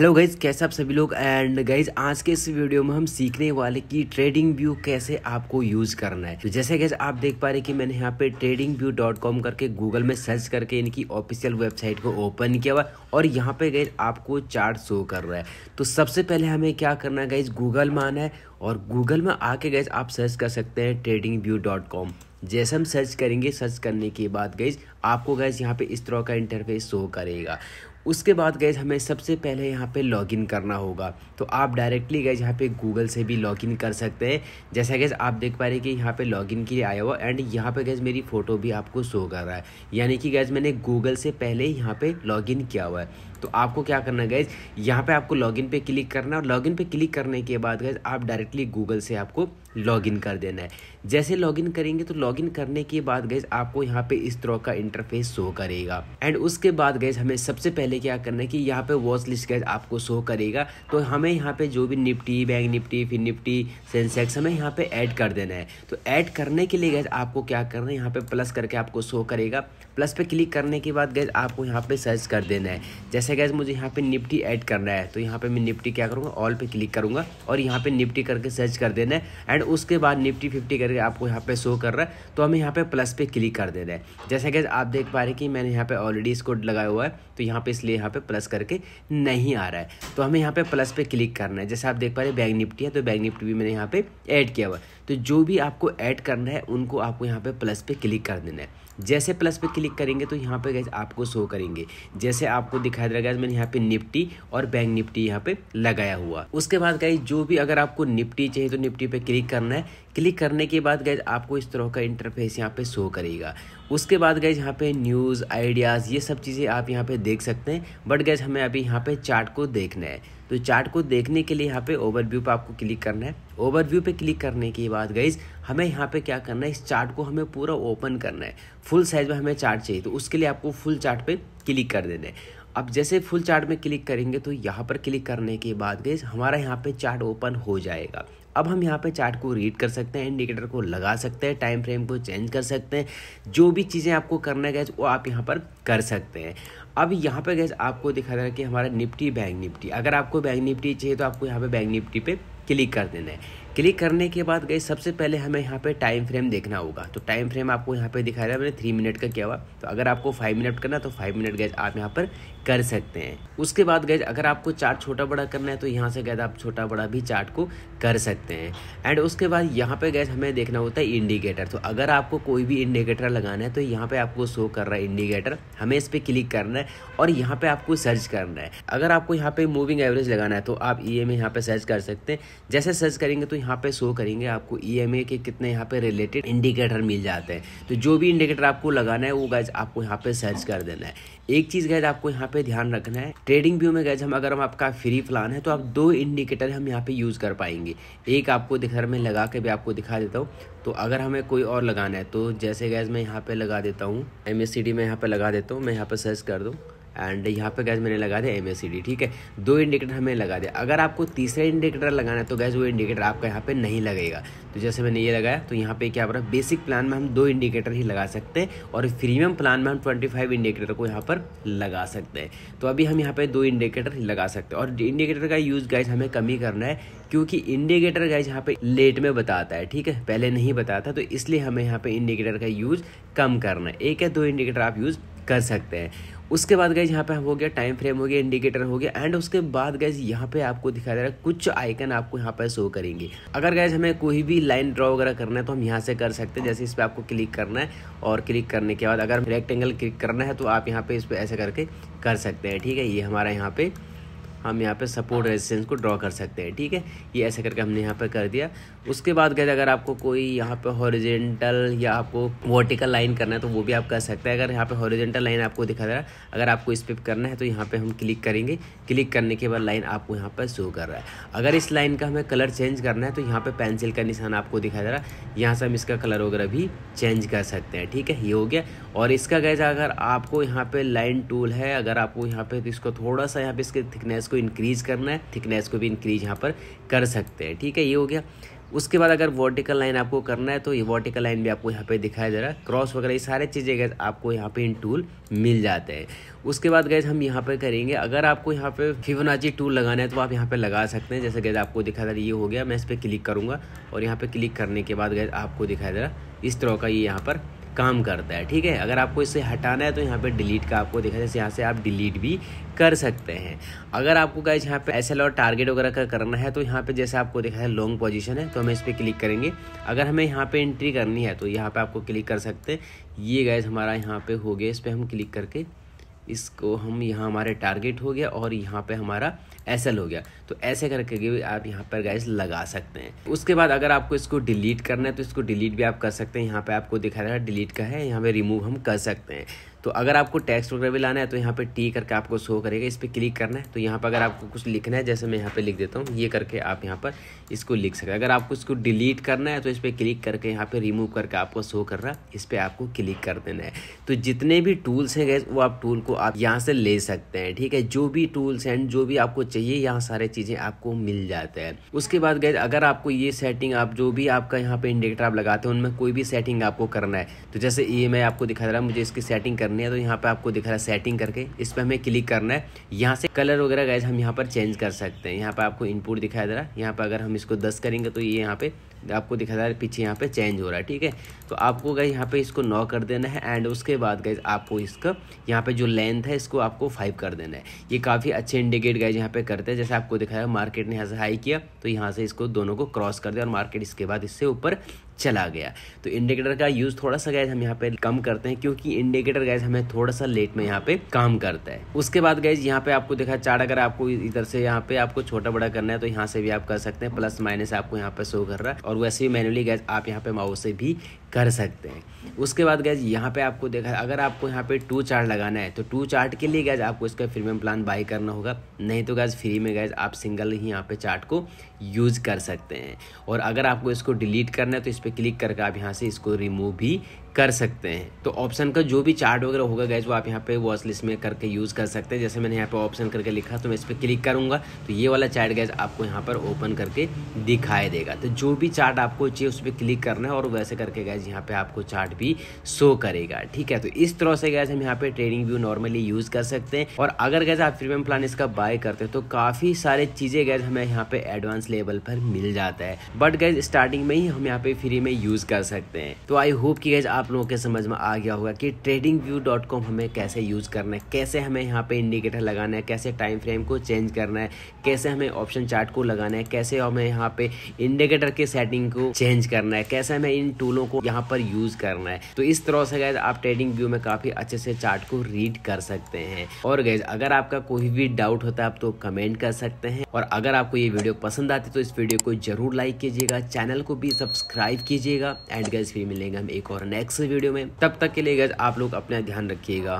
hello guys कैसे आप सभी लोग एंड गाइज आज के इस वीडियो में हम सीखने वाले कि ट्रेडिंग व्यू कैसे आपको यूज करना है तो जैसे गाइज आप देख पा रहे कि मैंने यहाँ पे ट्रेडिंग व्यू डॉट कॉम करके गूगल में सर्च करके इनकी ऑफिशियल वेबसाइट को ओपन किया हुआ और यहाँ पे गाइज आपको चार्ट शो कर रहा है तो सबसे पहले हमें क्या करना है गाइज गूगल में आना है और गूगल में आके गैज आप सर्च कर सकते हैं ट्रेडिंग व्यू डॉट कॉम जैसे हम सर्च करेंगे सर्च करने के बाद गैज आपको गैस यहाँ पे इस तरह का इंटरफेस शो करेगा उसके बाद गए हमें सबसे पहले यहाँ पे लॉगिन करना होगा तो आप डायरेक्टली गए यहाँ पे गूगल से भी लॉगिन कर सकते हैं जैसा गैस आप देख पा रहे हैं कि यहाँ पे लॉगिन के लिए आया हुआ एंड यहाँ पे गए मेरी फ़ोटो भी आपको शो कर रहा है यानी कि गैस मैंने गूगल से पहले यहाँ पे लॉगिन किया हुआ है तो आपको क्या करना है गाइज यहाँ पे आपको लॉगिन पे क्लिक करना है और लॉगिन पे क्लिक करने के बाद गाइज आप डायरेक्टली गूगल से आपको लॉगिन कर देना है जैसे लॉगिन करेंगे तो लॉगिन करने के बाद गैस आपको यहाँ पे इस तरह का इंटरफेस शो करेगा एंड उसके बाद गैस हमें सबसे पहले क्या करना है कि यहाँ पे वॉच लिस्ट गैस आपको शो करेगा तो हमें यहाँ पे जो भी निफ्टी बैंक निफ्टी फिर निफ्टी सेंसेक्स हमें यहाँ पे ऐड कर देना है तो ऐड करने के लिए गैस आपको क्या करना है यहाँ पे प्लस करके आपको शो करेगा प्लस पे क्लिक करने के बाद गैस आपको यहाँ पे सर्च कर देना है जैसे जैसे गैस मुझे यहाँ पे निफ्टी ऐड करना है तो यहाँ पे मैं निफ्टी क्या करूँगा ऑल पे क्लिक करूँगा और यहाँ पे निफ्टी करके सर्च कर देना है एंड उसके बाद निफ्टी फिफ्टी करके आपको यहाँ पे शो कर रहा है तो हमें यहाँ पे प्लस पे क्लिक कर देना है जैसे गैस आप देख पा रहे कि मैंने यहाँ पे ऑलरेडी इसको लगाया हुआ है तो यहाँ पे इसलिए यहाँ पे प्लस करके नहीं आ रहा है तो हमें यहाँ पे प्लस पे क्लिक करना है जैसे आप देख पा रहे बैंक निफ्टी है तो बैंक निफ्टी भी मैंने यहाँ पे ऐड किया हुआ है तो जो भी आपको ऐड करना है उनको आपको यहाँ पे प्लस पे क्लिक कर देना है जैसे प्लस पे क्लिक करेंगे तो यहाँ पे गैस आपको शो करेंगे जैसे आपको दिखाई दे रहा गैस मैंने यहाँ पे निफ्टी और बैंक निफ्टी यहाँ पे लगाया हुआ उसके बाद गैस जो भी अगर आपको निफ्टी चाहिए तो निफ्टी पे क्लिक करना है क्लिक करने के बाद गैस आपको इस तरह का इंटरफेस यहाँ पे शो करेगा उसके बाद गैज यहाँ पे न्यूज़ आइडियाज़ ये सब चीज़ें आप यहाँ पे देख सकते हैं बट गैज हमें अभी यहाँ पे चार्ट को देखना है तो चार्ट को देखने के लिए यहाँ पे ओवरव्यू पे आपको क्लिक करना है ओवरव्यू पे क्लिक करने के बाद गईज हमें यहाँ पे क्या करना है इस चार्ट को हमें पूरा ओपन करना है फुल साइज में हमें चार्ट चाहिए तो उसके लिए आपको फुल चार्ट पे क्लिक कर देना है अब जैसे फुल चार्ट में क्लिक करेंगे तो यहाँ पर क्लिक करने के बाद गए हमारा यहाँ पे चार्ट ओपन हो जाएगा अब हम यहाँ पे चार्ट को रीड कर सकते हैं इंडिकेटर को लगा सकते हैं टाइम फ्रेम को चेंज कर सकते हैं जो भी चीज़ें आपको करना गए गैस वो आप यहाँ पर कर सकते हैं अब यहाँ पर गैस आपको दिखा दे रहा है कि हमारा निफ्टी बैंक निफ्टी अगर आपको बैंक निफ्टी चाहिए तो आपको यहाँ पर बैंक निफ्टी पर क्लिक कर देना है क्लिक करने के बाद गई सबसे पहले हमें यहाँ पे टाइम फ्रेम देखना होगा तो टाइम फ्रेम आपको यहाँ पे दिखा रहा है मैंने थ्री मिनट का किया हुआ तो अगर आपको फाइव मिनट करना तो फाइव मिनट गैज आप यहाँ पर कर सकते हैं उसके बाद गैज अगर आपको चार्ट छोटा बड़ा करना है तो यहाँ से गैज आप छोटा बड़ा भी चार्ट को कर सकते हैं एंड उसके बाद यहाँ पे गैज हमें देखना होता है इंडिकेटर तो अगर आपको कोई भी इंडिकेटर लगाना है तो यहाँ पे आपको शो कर रहा है इंडिकेटर हमें इस पर क्लिक करना है और यहाँ पे आपको सर्च करना है अगर आपको यहाँ पे मूविंग एवरेज लगाना है तो आप ई एम यहाँ पे सर्च कर सकते हैं जैसे सर्च करेंगे तो यहाँ यहाँ पे शो करेंगे आपको ई e के कितने यहाँ पे रिलेटेड इंडिकेटर मिल जाते हैं तो जो भी इंडिकेटर आपको लगाना है वो गैज आपको यहाँ पे सर्च कर देना है एक चीज़ गैज आपको यहाँ पे ध्यान रखना है ट्रेडिंग व्यू में गैज हम अगर हम आपका फ्री प्लान है तो आप दो इंडिकेटर हम यहाँ पे यूज़ कर पाएंगे एक आपको दिखा मैं लगा के भी आपको दिखा देता हूँ तो अगर हमें कोई और लगाना है तो जैसे गैज मैं यहाँ पे लगा देता हूँ एम में यहाँ पे लगा देता हूँ मैं यहाँ पे सर्च कर दूँ एंड यहाँ पे गैस मैंने लगा दिया एम ठीक है दो इंडिकेटर हमें लगा दिया अगर आपको तीसरा इंडिकेटर लगाना है तो गैस वो इंडिकेटर आपका यहाँ पर नहीं लगेगा तो जैसे मैंने ये लगाया तो यहाँ पे क्या हो रहा है बेसिक प्लान में हम दो इंडिकेटर ही लगा सकते हैं और प्रीमियम प्लान में हम ट्वेंटी फाइव इंडिकेटर को यहाँ पर लगा सकते हैं तो अभी हम यहाँ पर दो इंडिकेटर ही लगा सकते हैं और इंडिकेटर का यूज़ गैस हमें कम ही करना है क्योंकि इंडिकेटर गैस यहाँ पे लेट में बताता है ठीक है पहले नहीं बताता तो इसलिए हमें यहाँ पे इंडिकेटर का यूज़ कम करना है एक या दो इंडिकेटर आप यूज़ कर सकते हैं उसके बाद गैज यहाँ पे हम हो गया टाइम फ्रेम हो गया इंडिकेटर हो गया एंड उसके बाद गैज यहाँ पे आपको दिखा दे रहा है कुछ आइकन आपको यहाँ पर शो करेंगे अगर गैज हमें कोई भी लाइन ड्रॉ वगैरह करना है तो हम यहाँ से कर सकते हैं जैसे इस पर आपको क्लिक करना है और क्लिक करने के बाद अगर रेक्टेंगल क्लिक करना है तो आप यहाँ पर इस पर ऐसे करके कर सकते हैं ठीक है ये हमारा यहाँ पर हम यहाँ पे सपोर्ट रेजिस्टेंस को ड्रॉ कर सकते हैं ठीक है ये ऐसा करके हमने यहाँ पे कर दिया उसके बाद गए अगर आपको कोई यहाँ पे हॉरिजेंटल या आपको वर्टिकल लाइन करना है तो वो भी आप कर सकते हैं अगर यहाँ पे हॉरिजेंटल लाइन आपको दिखा दे रहा है अगर आपको इस पर करना है तो यहाँ पर हम क्लिक करेंगे क्लिक करने के बाद लाइन आपको यहाँ पर शो कर रहा है अगर इस लाइन का हमें कलर चेंज करना है तो यहाँ पर पेंसिल का निशान आपको दिखा दे रहा है यहाँ से हम इसका कलर वगैरह भी चेंज कर सकते हैं ठीक है ये हो गया और इसका गैज अगर आपको यहाँ पर लाइन टूल है अगर आपको यहाँ पर इसको थोड़ा सा यहाँ पे इसके थिकनेस को इंक्रीज़ करना है थिकनेस को भी इंक्रीज यहाँ पर कर सकते हैं ठीक है ये हो गया उसके बाद अगर वर्टिकल लाइन आपको करना है तो ये वर्टिकल लाइन भी आपको यहाँ पे दिखाया जा रहा है क्रॉस वगैरह ये सारे चीज़ें गए आपको यहाँ पे इन टूल मिल जाते हैं उसके बाद गैस हम यहाँ पे करेंगे अगर आपको यहाँ पे फिवनाची टूल लगाना है तो आप यहाँ पे लगा सकते हैं जैसे गैस आपको दिखाया जा रहा है ये हो गया मैं इस पर क्लिक करूँगा और यहाँ पर क्लिक करने के बाद गए आपको दिखाया जा रहा है इस तरह का ये यहाँ पर काम करता है ठीक है अगर आपको इसे हटाना है तो यहाँ पे डिलीट का आपको देखा जैसे यहाँ से आप डिलीट भी कर सकते हैं अगर आपको गाइज यहाँ पे एस और टारगेट वगैरह का करना है तो यहाँ पे जैसे आपको देखा है लॉन्ग पोजीशन है तो हम इस पर क्लिक करेंगे अगर हमें यहाँ पे एंट्री करनी है तो यहाँ पे आपको क्लिक कर सकते हैं ये गाइज हमारा यहाँ पे हो गया इस पर हम क्लिक करके इसको हम यहाँ हमारे टारगेट हो गया और यहाँ पर हमारा एस हो गया तो ऐसे करके भी आप यहाँ पर गैस लगा सकते हैं उसके बाद अगर आपको इसको डिलीट करना है तो इसको डिलीट भी आप कर सकते हैं यहाँ पर आपको दिखा रहा है डिलीट का है यहाँ पर रिमूव हम कर सकते हैं तो अगर आपको टेक्स्ट वगैरह भी लाना है तो यहाँ पे टी करके आपको शो करेगा इस पर क्लिक करना है तो यहाँ पर अगर आपको कुछ लिखना है जैसे मैं यहाँ पे लिख देता हूँ ये करके आप यहाँ पर इसको लिख सकते हैं अगर आपको इसको डिलीट करना है तो इस पर क्लिक करके यहाँ पे रिमूव करके आपको शो कर रहा है इस पर आपको क्लिक कर देना है तो जितने भी टूल्स हैं गैस वो आप टूल को आप यहाँ से ले सकते हैं ठीक है जो भी टूल्स हैं जो भी आपको चाहिए यहाँ सारे चीज़ चीज़ें आपको मिल जाता है उसके बाद गए अगर आपको ये सेटिंग आप जो भी आपका यहाँ पे इंडिकेटर आप लगाते हैं उनमें कोई भी सेटिंग आपको करना है तो जैसे ये मैं आपको दिखा रहा हूँ मुझे इसकी सेटिंग करनी है तो यहाँ पर आपको दिखा रहा है सेटिंग करके इस पर हमें क्लिक करना है यहाँ से कलर वगैरह गए हम यहाँ पर चेंज कर सकते हैं यहाँ पर आपको इनपुट दिखाया दे रहा है यहाँ पर अगर हम इसको दस करेंगे तो ये यहाँ पर आपको दिखा जा रहा है पीछे यहाँ पे चेंज हो रहा है ठीक है तो आपको गई यहाँ पे इसको नौ कर देना है एंड उसके बाद गए आपको इसका यहाँ पे जो लेंथ है इसको आपको फाइव कर देना है ये काफ़ी अच्छे इंडिकेट गए यहाँ पे करते हैं जैसे आपको दिखाया मार्केट ने यहाँ से हाई किया तो यहाँ से इसको दोनों को क्रॉस कर दिया और मार्केट इसके बाद इससे ऊपर चला गया तो इंडिकेटर का यूज़ थोड़ा सा गैस हम यहाँ पे कम करते हैं क्योंकि इंडिकेटर गैस हमें थोड़ा सा लेट में यहाँ पे काम करता है उसके बाद गैस यहाँ पे आपको देखा चार्ट अगर आपको इधर से यहाँ पे आपको छोटा बड़ा करना है तो यहाँ से भी आप कर सकते हैं प्लस माइनस आपको यहाँ पे शो कर रहा है और वैसे भी मैनुअली गैस आप यहाँ पे माओ से भी कर सकते हैं उसके बाद गैज यहाँ पे आपको देखा अगर आपको यहाँ पे टू चार्ट लगाना है तो टू चार्ट के लिए गैज आपको इसका फ्रीमियम प्लान बाई करना होगा नहीं तो गैज फ्री में गैज आप सिंगल ही यहाँ पे चार्ट को यूज़ कर सकते हैं और अगर आपको इसको डिलीट करना है तो इस पर क्लिक करके आप यहाँ से इसको रिमूव भी कर सकते हैं तो ऑप्शन का जो भी चार्ट वगैरह होगा गैस वो आप यहाँ पे वॉच लिस्ट में करके यूज़ कर सकते हैं जैसे मैंने यहाँ पे ऑप्शन करके लिखा तो मैं इस पर क्लिक करूँगा तो ये वाला चार्ट गैस आपको यहाँ पर ओपन करके दिखाई देगा तो जो भी चार्ट आपको चाहिए उस पर क्लिक करना है और वैसे करके गैस यहाँ पर आपको चार्ट भी शो करेगा ठीक है तो इस तरह से गैस हम यहाँ पर ट्रेडिंग व्यू नॉर्मली यूज़ कर सकते हैं और अगर गैस आप प्रीमियम प्लान इसका बाय करते हैं तो काफ़ी सारे चीज़ें गैस हमें यहाँ पर एडवांस लेवल पर मिल जाता है बट गैस स्टार्टिंग में ही हम यहाँ पर फ्री में यूज़ कर सकते हैं तो आई होप कि गैस आप आप लोगों के समझ में आ गया होगा कि ट्रेडिंग व्यू डॉट कॉम हमें कैसे यूज़ करना है कैसे हमें यहाँ पे इंडिकेटर लगाना है कैसे टाइम फ्रेम को चेंज करना है कैसे हमें ऑप्शन चार्ट को लगाना है कैसे हमें यहाँ पे इंडिकेटर के सेटिंग को चेंज करना है कैसे हमें इन टूलों को यहाँ पर यूज़ करना है तो इस तरह से गैज आप ट्रेडिंग व्यू में काफ़ी अच्छे से चार्ट को रीड कर सकते हैं और गैज अगर आपका कोई भी डाउट होता है आप तो कमेंट कर सकते हैं और अगर आपको ये वीडियो पसंद आती तो इस वीडियो को जरूर लाइक कीजिएगा चैनल को भी सब्सक्राइब कीजिएगा एंड गैस फिर मिलेंगे हम एक और नेक्स्ट नेक्स्ट वीडियो में तब तक के लिए गज आप लोग अपना ध्यान रखिएगा